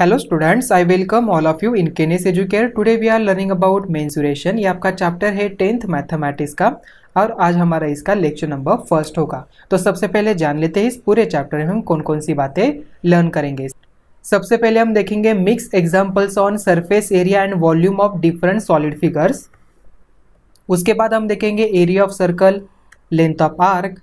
Hello students I welcome all of you in Kenes Educare today we are learning about mensuration ये आपका chapter है tenth mathematics का और आज हमारा इसका लेक्चर नंबर फर्स्ट होगा तो सबसे पहले जान लेते हैं इस पूरे चैप्टर में हम कौन कौन सी बातें लर्न करेंगे सबसे पहले हम देखेंगे mix examples on surface area and volume of different solid figures उसके बाद हम देखेंगे area of circle length of arc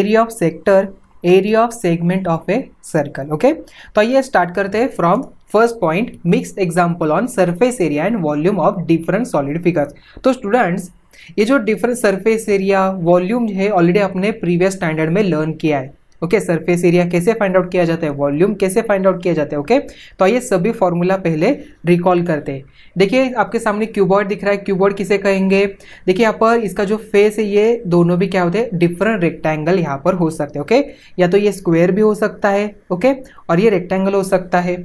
area of sector area of segment of a circle okay तो आइए स्टार्ट करते हैं from first point mix example on surface area and volume of different solid figures तो students ये जो different surface area volume है already अपने previous standard में लर्न किया है ओके सरफेस एरिया कैसे फाइंड आउट किया जाता है वॉल्यूम कैसे फाइंड आउट किया जाता है ओके तो ये सभी फॉर्मूला पहले रिकॉल करते हैं देखिए आपके सामने क्यूबॉर्ड दिख रहा है क्यूबॉर्ड किसे कहेंगे देखिए यहाँ पर इसका जो फेस है ये दोनों भी क्या होते हैं डिफरेंट रेक्टेंगल यहाँ पर हो सकते हैं ओके या तो ये स्क्वेयर भी हो सकता है ओके और ये रेक्टेंगल हो सकता है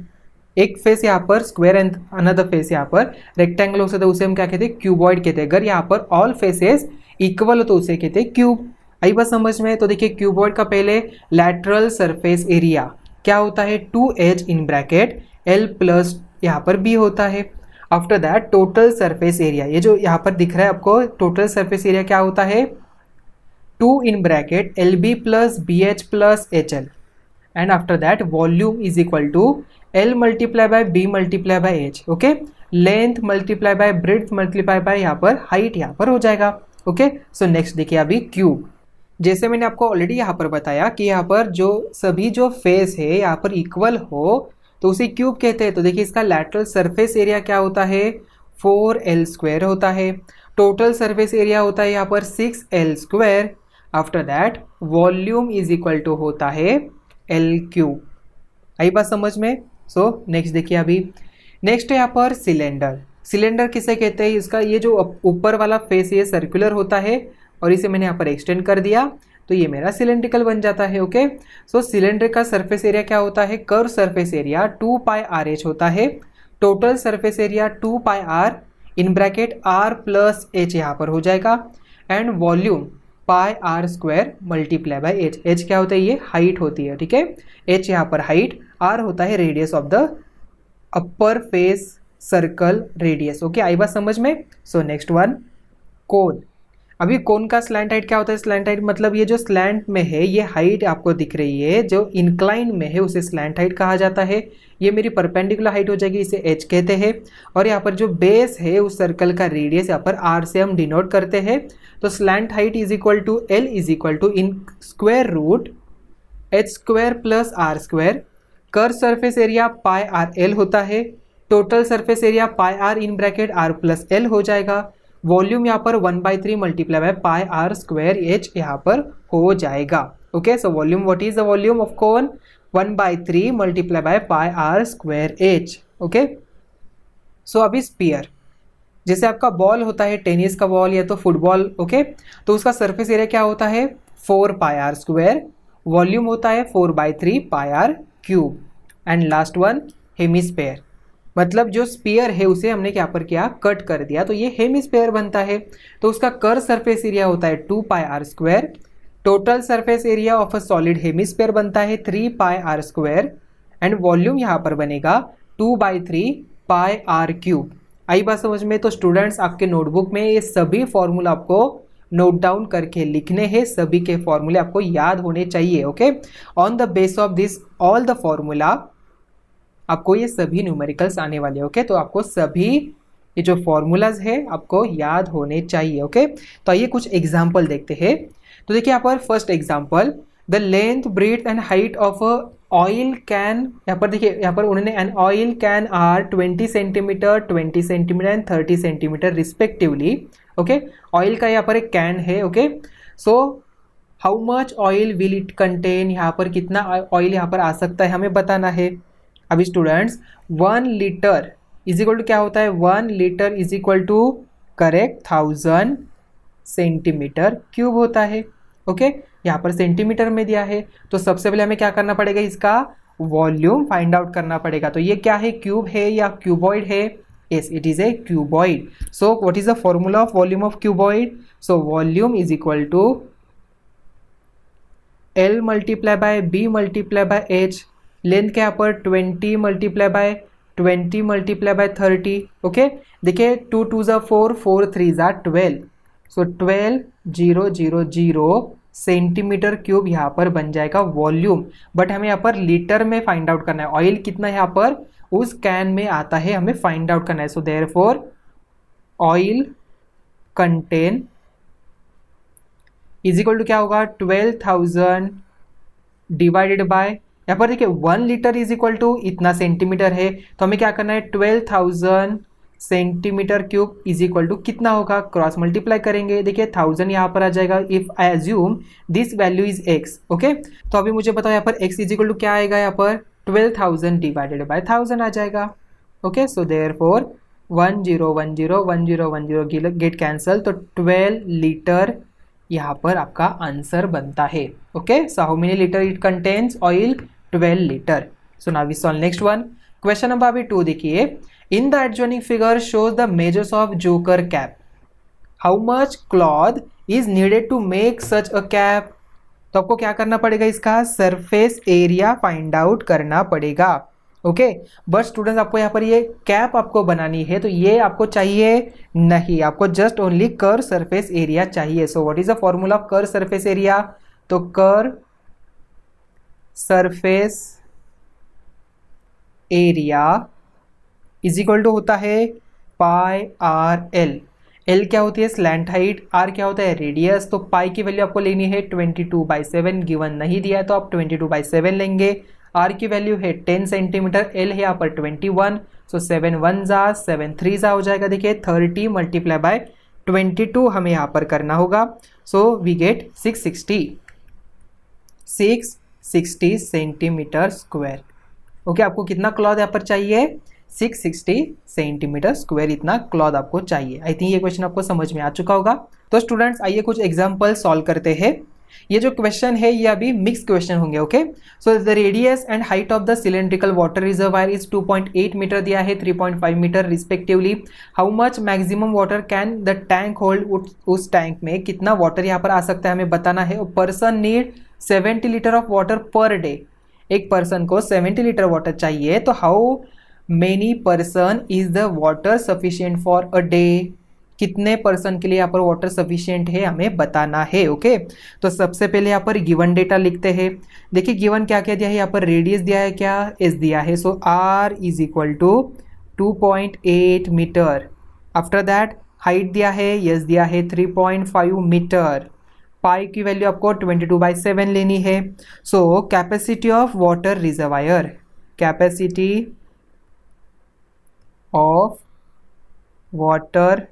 एक फेस यहाँ पर स्क्वायर एंड अनदर फेस यहाँ पर रेक्टेंगल हो सकता है उसे हम क्या कहते हैं क्यूबॉइड कहते हैं अगर यहाँ पर ऑल फेसेस इक्वल तो उसे कहते हैं क्यूब आई बात समझ में तो देखिए क्यूबॉइड का पहले लैटरल सरफेस एरिया क्या होता है two H in bracket L plus यहाँ पर बी होता है after that total surface area ये जो यहाँ पर दिख रहा है आपको टोटल सरफेस एरिया क्या होता है two in bracket L B plus B H plus H L and after that volume is equal to L multiply by B multiply by H okay length multiply by breadth multiply by यहाँ पर height यहाँ पर हो जाएगा okay so next देखिए अभी cube जैसे मैंने आपको ऑलरेडी यहाँ पर बताया कि यहाँ पर जो सभी जो फेस है यहाँ पर इक्वल हो तो उसे क्यूब कहते हैं तो देखिए इसका लैटरल सरफेस एरिया क्या होता है फोर एल स्क्वायर होता है टोटल सरफेस एरिया होता है यहाँ पर six L square after that volume is equal to होता है एल क्यूब आई बात समझ में सो नेक्स्ट देखिए अभी नेक्स्ट है यहाँ पर सिलेंडर सिलेंडर किसे कहते हैं इसका ये जो ऊपर वाला फेस ये सर्कुलर होता है और इसे मैंने यहाँ पर एक्सटेंड कर दिया तो ये मेरा सिलेंड्रिकल बन जाता है ओके सो सिलेंडर का सरफेस एरिया क्या होता है curve surface area two pi R H होता है total surface area two pi R in bracket R plus H यहाँ पर हो जाएगा and volume pi are square multiply by H H क्या होता है ये हाइट होती है ठीक है एच यहाँ पर हाइट आर होता है radius of the upper face circle radius okay आई बात समझ में सो नेक्स्ट वन कोन अभी कौन का स्लैंड हाइट क्या होता है स्लैंड हाइट मतलब ये जो स्लैंड में है ये हाइट आपको दिख रही है जो इंक्लाइन में है उसे स्लैंड हाइट कहा जाता है ये मेरी परपेंडिकुलर हाइट हो जाएगी इसे एच कहते हैं और यहाँ पर जो बेस है उस सर्कल का रेडियस यहाँ पर आर से हम डिनोट करते हैं तो slant height is equal to L is equal to in square root H square plus R square curve surface area pi R L होता है total surface area pi R in bracket R plus L हो जाएगा volume यहाँ पर one by three multiply by pi are square H यहाँ पर हो जाएगा okay so volume what is the volume of cone one by three multiply by pi are square H okay so अभी sphere जैसे आपका ball होता है tennis का बॉल या तो फुटबॉल ओके okay? तो उसका सर्फेस एरिया क्या होता है four pi are square volume होता है four by three pi are cube and last one sphere मतलब जो स्पीयर है उसे हमने क्या पर किया कट कर दिया तो ये हेमी स्पेयर बनता है तो उसका कर सरफेस एरिया होता है two pi are square total surface area of a solid sphere बनता है three pi are square and volume यहाँ पर बनेगा two by three pi are cube आई बात समझ में तो स्टूडेंट्स आपके नोटबुक में ये सभी फॉर्मूला आपको नोट डाउन करके लिखने हैं सभी के फॉर्मूले आपको याद होने चाहिए okay on the base of this all the formula आपको ये सभी न्यूमेरिकल्स आने वाले ओके तो आपको सभी ये जो फॉर्मूलाज है आपको याद होने चाहिए ओके तो आइए कुछ एग्जाम्पल देखते हैं तो देखिए यहाँ पर first example the length breadth and height of oil can यहाँ पर देखिए यहाँ पर उन्होंने an oil can are 20 centimetre 20 centimetre and 30 centimetre respectively okay oil का यहाँ पर एक कैन है okay so how much oil will it contain यहाँ पर कितना ऑयल यहाँ पर आ सकता है हमें बताना है अभी students one litre is equal to क्या होता है one litre is equal to correct thousand centimetre cube होता है ओके okay? यहाँ पर सेंटीमीटर में दिया है तो सबसे पहले हमें क्या करना पड़ेगा इसका वॉल्यूम फाइंड आउट करना पड़ेगा तो ये क्या है क्यूब है या क्यूबॉइड है yes it is a cuboid so what is the formula of volume of cuboid so volume is equal to L multiply by B multiply by H length क्या यहाँ पर twenty multiply by twenty multiply by thirty okay देखिए two two ज़ा four four three ज़ा twelve so twelve zero zero zero centimetre cube यहाँ पर बन जाएगा वॉल्यूम बट हमें यहाँ पर लीटर में फाइंड आउट करना है ऑयल कितना यहाँ पर उस कैन में आता है हमें फाइंड आउट करना है so therefore oil content is equal to क्या होगा ट्वेल्व थाउजेंड डिवाइडेड बाय यहाँ पर देखिए one litre is equal to इतना सेंटीमीटर है तो हमें क्या करना है twelve thousand centimetre cube is equal to कितना होगा क्रॉस मल्टीप्लाई करेंगे देखिए थाउजेंड यहाँ पर आ जाएगा if I assume this value is X okay तो अभी मुझे बताओ यहाँ पर एक्स इज इक्वल टू क्या आएगा यहाँ पर twelve thousand divided by thousand आ जाएगा okay so therefore one zero one zero one zero one zero get cancel तो ट्वेल्व लीटर यहाँ पर आपका आंसर बनता है okay so how many litre it contains oil twelve litre so now we solve next one question number अभी two देखिए in the adjoining figure shows the measures of joker cap how much cloth is needed to make such a cap तो आपको क्या करना पड़ेगा इसका surface area find out करना पड़ेगा ओके बट स्टूडेंट्स आपको यहाँ पर ये कैप आपको बनानी है तो ये आपको चाहिए नहीं आपको just only curve surface area चाहिए so what is the formula of curve surface area तो curve surface area is equal to होता है पाई आर एल एल क्या होती है स्लैंड हाइट आर क्या होता है रेडियस तो पाई की वैल्यू आपको लेनी है twenty two by seven given नहीं दिया है तो आप ट्वेंटी टू बाई सेवन लेंगे आर की वैल्यू है टेन सेंटीमीटर एल है यहाँ पर twenty one so seven one ज़ा सेवन थ्री ज़ा हो जाएगा देखिए thirty multiply by twenty two हमें यहाँ पर करना होगा so we get six sixty six sixty centimetre square okay आपको कितना क्लॉथ यहाँ पर चाहिए सिक्स सिक्सटी सेंटीमीटर स्क्वायर इतना क्लॉथ आपको चाहिए आई थिंक ये क्वेश्चन आपको समझ में आ चुका होगा तो स्टूडेंट्स आइए कुछ एग्जाम्पल सॉल्व करते हैं ये जो क्वेश्चन है ये अभी मिक्स क्वेश्चन होंगे okay so the radius and height of the cylindrical water reservoir is 2.8 metre दिया है 3.5 metre respectively how much maximum water can the tank hold उस टैंक में कितना वाटर यहाँ पर आ सकता है हमें बताना है person need seventy litre of water per day एक पर्सन को सेवेंटी लीटर वाटर चाहिए तो how many person is the water sufficient for a day कितने पर्सन के लिए यहाँ पर वाटर सफिशियंट है हमें बताना है ओके तो सबसे पहले यहाँ पर गिवन डेटा लिखते हैं देखिए गिवन क्या क्या दिया है यहाँ पर रेडियस दिया है क्या एस दिया है so R is equal to two point eight metre after that height दिया है यस दिया है three point five metre pi की वैल्यू आपको 22 टू बाई सेवन लेनी है so capacity of water reservoir capacity of water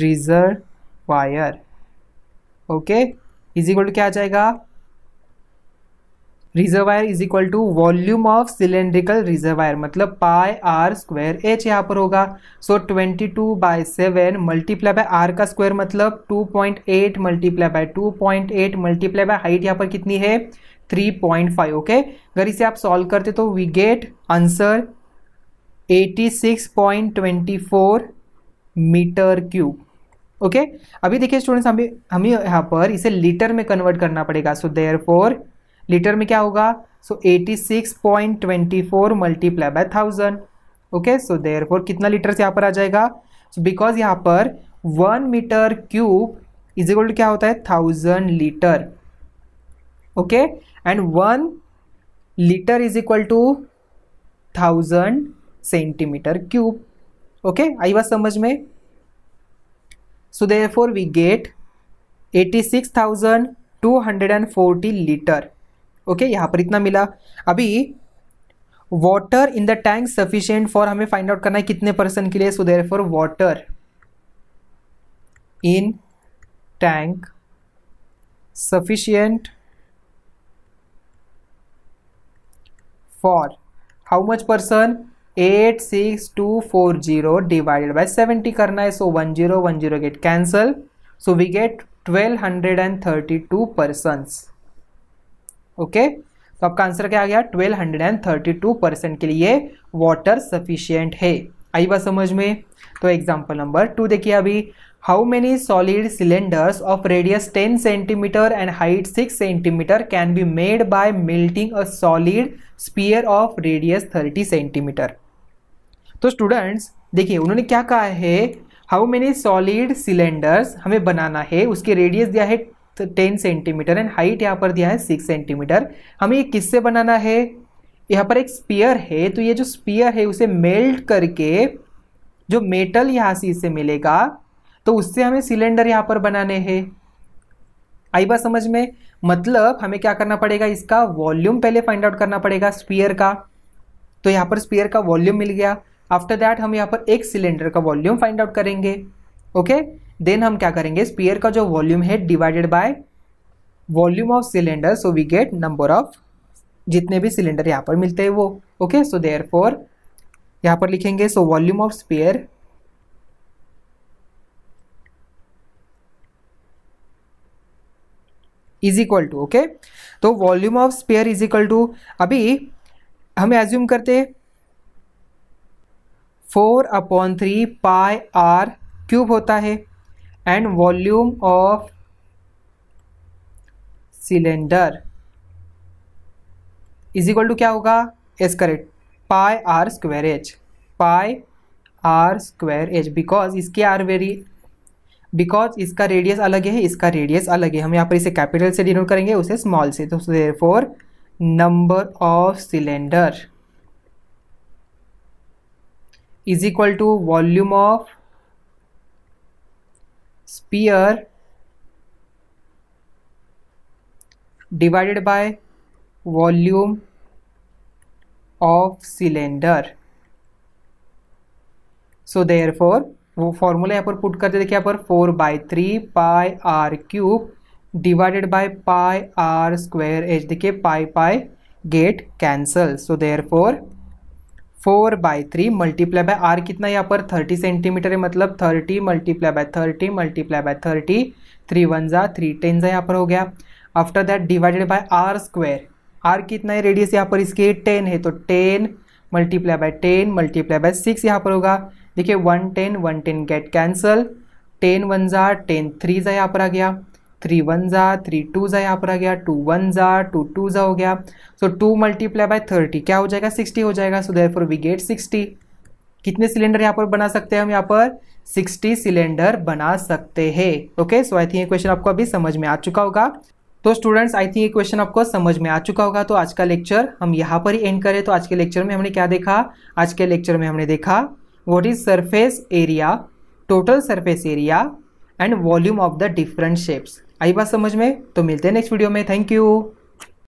reservoir okay is equal to क्या आ जाएगा reservoir is equal to volume of cylindrical reservoir मतलब पाई आर स्क्वायर एच यहाँ पर होगा so twenty two by seven multiply by R का square मतलब two point eight multiply by two point eight multiply by height यहाँ पर कितनी है थ्री पॉइंट फाइव ओके अगर इसे आप सॉल्व करते तो we get answer eighty six point twenty four metre cube okay अभी देखिए स्टूडेंट्स हमें हमें यहाँ पर इसे लीटर में कन्वर्ट करना पड़ेगा सो देयर फोर लीटर में क्या होगा so eighty six point twenty four multiply by thousand okay so therefore कितना लीटर यहाँ पर आ जाएगा सो बिकॉज यहाँ पर one metre cube is equal to क्या होता है thousand litre okay and one litre is equal to thousand centimetre cube okay आई बात समझ में so therefore we get eighty six thousand two hundred and forty litre okay यहाँ पर इतना मिला अभी water in the tank sufficient for हमें फाइंड आउट करना है कितने पर्सन के लिए so therefore water in tank sufficient for how much person eight six two four zero divided by seventy करना है so one zero one zero get cancel so we get twelve hundred and thirty two persons okay तो आपका answer क्या आ गया 1232 percent के लिए water sufficient है आई बात समझ में तो एग्जाम्पल नंबर टू देखिए अभी how many solid cylinders of radius 10 centimetre and height 6 centimetre can be made by melting a solid sphere of radius 30 centimetre तो स्टूडेंट्स देखिए उन्होंने क्या कहा है हाउ मेनी सॉलिड सिलेंडर्स हमें बनाना है उसके रेडियस दिया है टेन सेंटीमीटर एंड हाइट यहाँ पर दिया है सिक्स सेंटीमीटर हमें ये किससे बनाना है यहाँ पर एक स्पीयर है तो ये जो स्पीयर है उसे मेल्ट करके जो मेटल यहाँ से इसे मिलेगा तो उससे हमें सिलेंडर यहाँ पर बनाने हैं आई बात समझ में मतलब हमें क्या करना पड़ेगा इसका वॉल्यूम पहले फाइंड आउट करना पड़ेगा स्पीयर का तो यहाँ पर स्पीयर का वॉल्यूम मिल गया आफ्टर दैट हम यहाँ पर एक सिलेंडर का वॉल्यूम फाइंड आउट करेंगे ओके okay? देन हम क्या करेंगे स्पीयर का जो वॉल्यूम है divided by volume of cylinder so we get number of जितने भी सिलेंडर यहाँ पर मिलते हैं वो ओके सो देयर फोर यहाँ पर लिखेंगे so volume of sphere is equal to okay तो volume of sphere is equal to अभी हम एज्यूम करते four upon three pi are cube होता है and volume of cylinder is equal to क्या होगा as correct pi are square h pi are square h because इसके r vary because इसका radius अलग है इसका रेडियस अलग है हम यहाँ पर इसे कैपिटल से डिनोट करेंगे उसे स्मॉल से तो for number of cylinder is equal to volume of sphere divided by volume of cylinder so therefore वो फॉर्मूला यहाँ पर पुट करते देखिए यहाँ पर four by three pi are cube divided by pi are square h देखिए pi pi get cancel so therefore four by three multiply by r कितना यहाँ पर थर्टी सेंटीमीटर है मतलब thirty multiply by thirty multiply by thirty three one ज़ा three ten ज़ा यहाँ पर हो गया after that divided by r square r कितना है रेडियस यहाँ पर इसके टेन है तो ten multiply by ten multiply by six यहाँ पर होगा देखिए one ten one ten get cancel ten one ज़ा टेन थ्री ज़ा यहाँ पर आ गया थ्री वन ज़ा थ्री टू ज़ा यहाँ पर आ गया टू वन ज़ा टू टू ज़ा हो गया so two multiply by thirty क्या हो जाएगा सिक्सटी हो जाएगा so there we get sixty कितने सिलेंडर यहाँ पर बना सकते हैं हम यहाँ पर सिक्सटी सिलेंडर बना सकते हैं ओके सो आई थिंक ये क्वेश्चन आपको अभी समझ में आ चुका होगा तो स्टूडेंट्स आई थिंक ये क्वेश्चन आपको समझ में आ चुका होगा तो आज का लेक्चर हम यहाँ पर ही एंड करें तो आज के लेक्चर में हमने क्या देखा आज के लेक्चर में हमने देखा what is surface area total surface area and volume of the different shapes आई बात समझ में तो मिलते हैं नेक्स्ट वीडियो में थैंक यू